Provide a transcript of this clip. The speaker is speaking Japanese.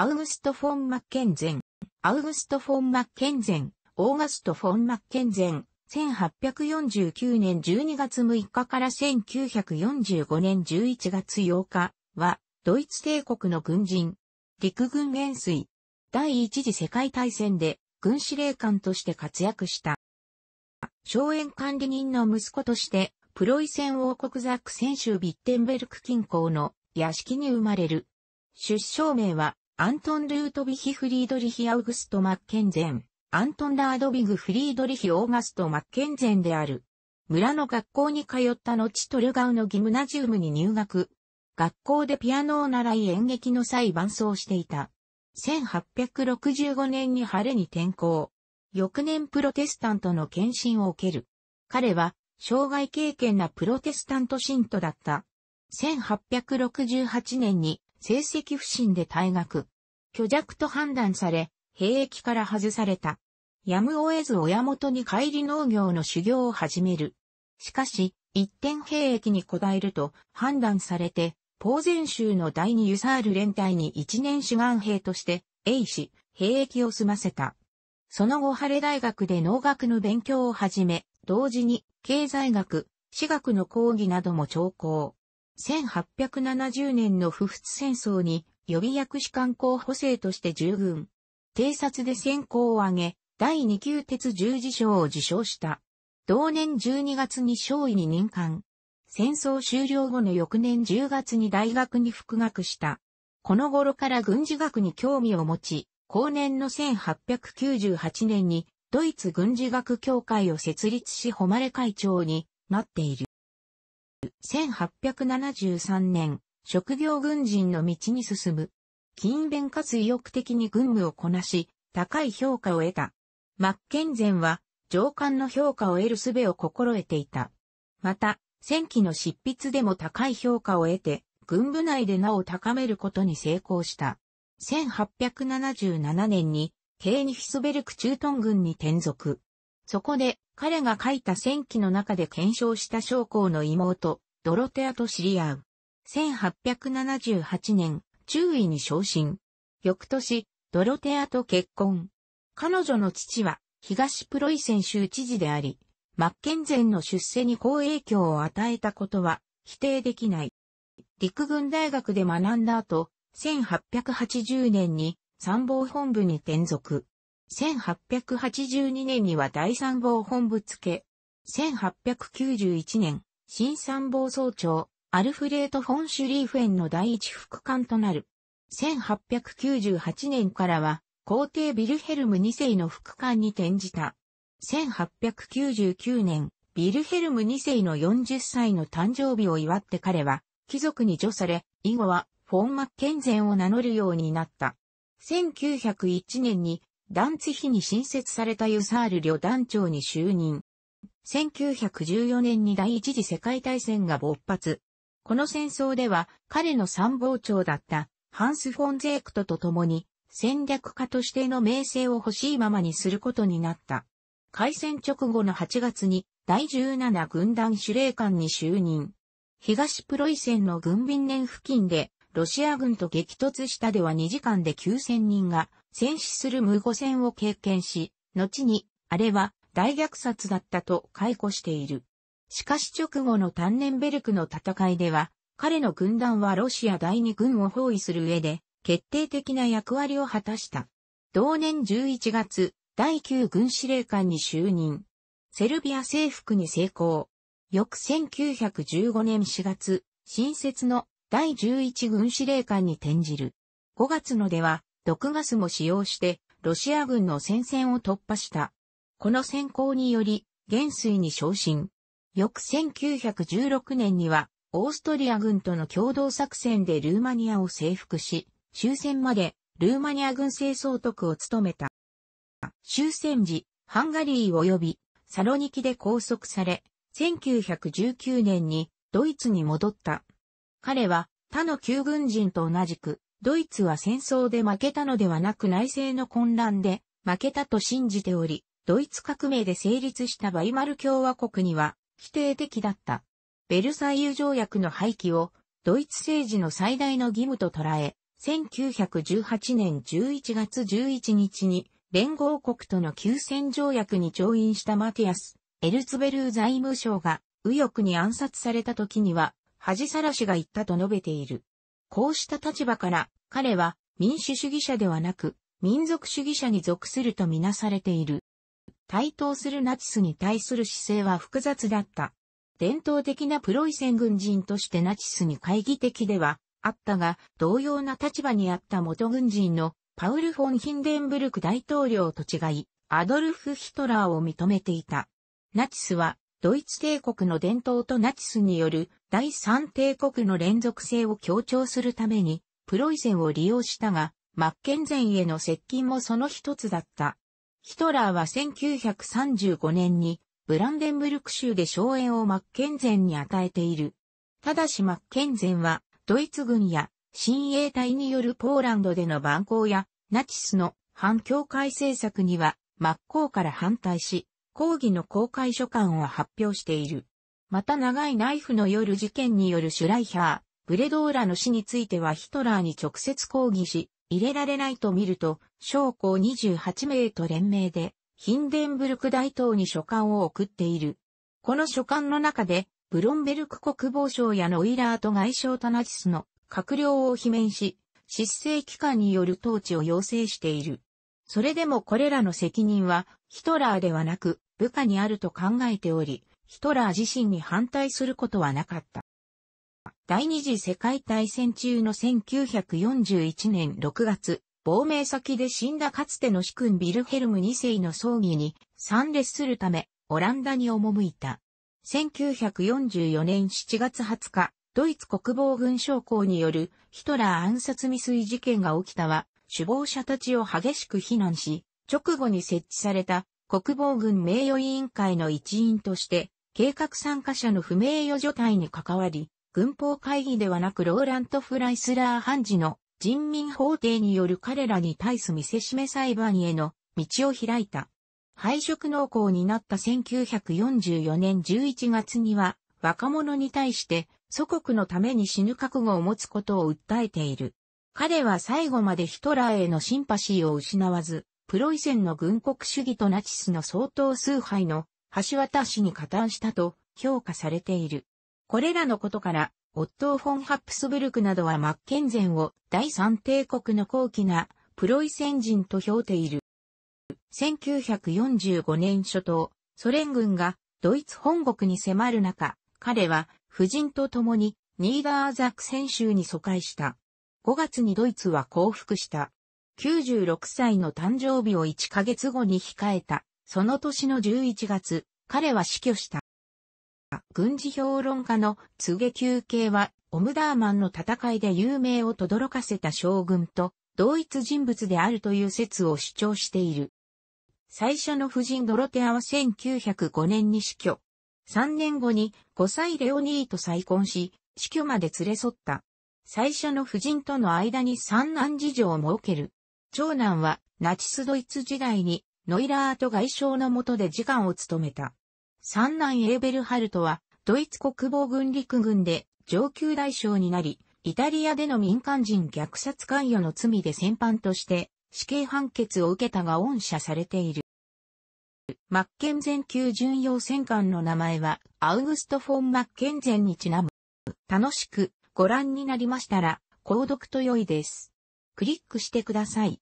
アウグスト・フォン・マッケンゼン、アウグスト・フォン・マッケンゼン、オーガスト・フォン・マッケンゼン、1849年12月6日から1945年11月8日は、ドイツ帝国の軍人、陸軍元帥、第一次世界大戦で軍司令官として活躍した。荘園管理人の息子として、プロイセン王国ザック選手ビッテンベルク近郊の屋敷に生まれる。出生名はアントン・ルートヴィヒ・フリードリヒ・アウグスト・マッケンゼン、アントン・ラードヴィグ・フリードリヒ・オーガスト・マッケンゼンである。村の学校に通った後トルガウのギムナジウムに入学。学校でピアノを習い演劇の際伴奏していた。1865年に晴れに転校。翌年プロテスタントの検診を受ける。彼は、障害経験なプロテスタント信徒だった。1868年に成績不振で退学。虚弱と判断され、兵役から外された。やむを得ず親元に帰り農業の修行を始める。しかし、一点兵役にこだえると判断されて、ポーゼン州の第二ユサール連隊に一年志願兵として、A 氏、兵役を済ませた。その後、晴れ大学で農学の勉強を始め、同時に、経済学、私学の講義なども聴講。1870年の不仏戦争に予備役士官候補生として従軍。偵察で先行を挙げ、第2級鉄十字章を受賞した。同年12月に少尉に任官。戦争終了後の翌年10月に大学に復学した。この頃から軍事学に興味を持ち、後年の1898年にドイツ軍事学協会を設立し誉れ会長になっている。1873年、職業軍人の道に進む。勤勉かつ意欲的に軍務をこなし、高い評価を得た。マッケンゼンは、上官の評価を得る術を心得ていた。また、戦記の執筆でも高い評価を得て、軍部内でなお高めることに成功した。1877年に、ケーニヒスベルク駐屯軍に転属。そこで、彼が書いた戦記の中で検証した将校の妹、ドロテアと知り合う。1878年、中尉に昇進。翌年、ドロテアと結婚。彼女の父は、東プロイセン州知事であり、マッケンゼンの出世に好影響を与えたことは否定できない。陸軍大学で学んだ後、1880年に参謀本部に転属。1882年には第三謀本部付け、1891年、新三謀総長、アルフレート・フォン・シュリーフェンの第一副官となる。1898年からは、皇帝ビルヘルム2世の副官に転じた。1899年、ビルヘルム2世の40歳の誕生日を祝って彼は、貴族に除され、以後は、フォン・マッケンゼンを名乗るようになった。1901年に、団地費に新設されたユサール旅団長に就任。1914年に第一次世界大戦が勃発。この戦争では彼の参謀長だったハンス・フォンゼークトと共に戦略家としての名声を欲しいままにすることになった。開戦直後の8月に第17軍団司令官に就任。東プロイセンの軍便年付近でロシア軍と激突したでは2時間で9000人が戦死する無誤戦を経験し、後に、あれは大虐殺だったと解雇している。しかし直後のタンネンベルクの戦いでは、彼の軍団はロシア第二軍を包囲する上で、決定的な役割を果たした。同年11月、第9軍司令官に就任。セルビア征服に成功。翌1915年4月、新設の第11軍司令官に転じる。5月のでは、毒ガスも使用して、ロシア軍の戦線を突破した。この戦功により、元帥に昇進。翌1916年には、オーストリア軍との共同作戦でルーマニアを征服し、終戦までルーマニア軍政総督を務めた。終戦時、ハンガリー及びサロニキで拘束され、1919年にドイツに戻った。彼は他の旧軍人と同じくドイツは戦争で負けたのではなく内政の混乱で負けたと信じており、ドイツ革命で成立したバイマル共和国には否定的だった。ベルサイユ条約の廃棄をドイツ政治の最大の義務と捉え、1918年11月11日に連合国との休戦条約に調印したマティアス・エルツベルー財務省が右翼に暗殺された時には恥さらしが言ったと述べている。こうした立場から、彼は民主主義者ではなく、民族主義者に属するとみなされている。対等するナチスに対する姿勢は複雑だった。伝統的なプロイセン軍人としてナチスに懐疑的ではあったが、同様な立場にあった元軍人のパウル・フォン・ヒンデンブルク大統領と違い、アドルフ・ヒトラーを認めていた。ナチスはドイツ帝国の伝統とナチスによる第三帝国の連続性を強調するために、プロイセンを利用したが、マッケンゼンへの接近もその一つだった。ヒトラーは1935年に、ブランデンブルク州で荘園をマッケンゼンに与えている。ただしマッケンゼンは、ドイツ軍や、親衛隊によるポーランドでの蛮行や、ナチスの反境界政策には、真っ向から反対し、抗議の公開書簡を発表している。また長いナイフの夜事件によるシュライヒャー、ブレドーラの死についてはヒトラーに直接抗議し、入れられないと見ると、将校28名と連名で、ヒンデンブルク大統に書簡を送っている。この書簡の中で、ブロンベルク国防省やノイラーと外相タナチスの閣僚を罷免し、失政機関による統治を要請している。それでもこれらの責任はヒトラーではなく、部下にあると考えており、ヒトラー自身に反対することはなかった。第二次世界大戦中の1941年6月、亡命先で死んだかつての主君ビルヘルム2世の葬儀に参列するため、オランダに赴いた。1944年7月20日、ドイツ国防軍将校によるヒトラー暗殺未遂事件が起きたは、首謀者たちを激しく非難し、直後に設置された国防軍名誉委員会の一員として、計画参加者の不名誉除隊に関わり、軍法会議ではなくローラント・フライスラー判事の人民法廷による彼らに対す見せしめ裁判への道を開いた。敗色濃厚になった1944年11月には若者に対して祖国のために死ぬ覚悟を持つことを訴えている。彼は最後までヒトラーへのシンパシーを失わず、プロイセンの軍国主義とナチスの相当崇拝の橋渡しに加担したと評価されている。これらのことから、オットー・フォン・ハプスブルクなどはマッケンゼンを第三帝国の高貴なプロイセン人と評定ている。1945年初頭、ソ連軍がドイツ本国に迫る中、彼は夫人と共にニーダーザクセン州に疎開した。5月にドイツは降伏した。96歳の誕生日を1ヶ月後に控えた、その年の11月、彼は死去した。軍事評論家の柘植休憩は、オムダーマンの戦いで有名を轟かせた将軍と、同一人物であるという説を主張している。最初の夫人ドロテアは1905年に死去。3年後に5歳レオニーと再婚し、死去まで連れ添った。最初の夫人との間に三男事情を設ける。長男はナチスドイツ時代にノイラート外相の下で次官を務めた。三男エーベルハルトはドイツ国防軍陸軍で上級大将になり、イタリアでの民間人虐殺関与の罪で戦犯として死刑判決を受けたが恩赦されている。マッケンゼン級巡洋戦艦の名前はアウグスト・フォン・マッケンゼンにちなむ。楽しくご覧になりましたら、購読と良いです。クリックしてください。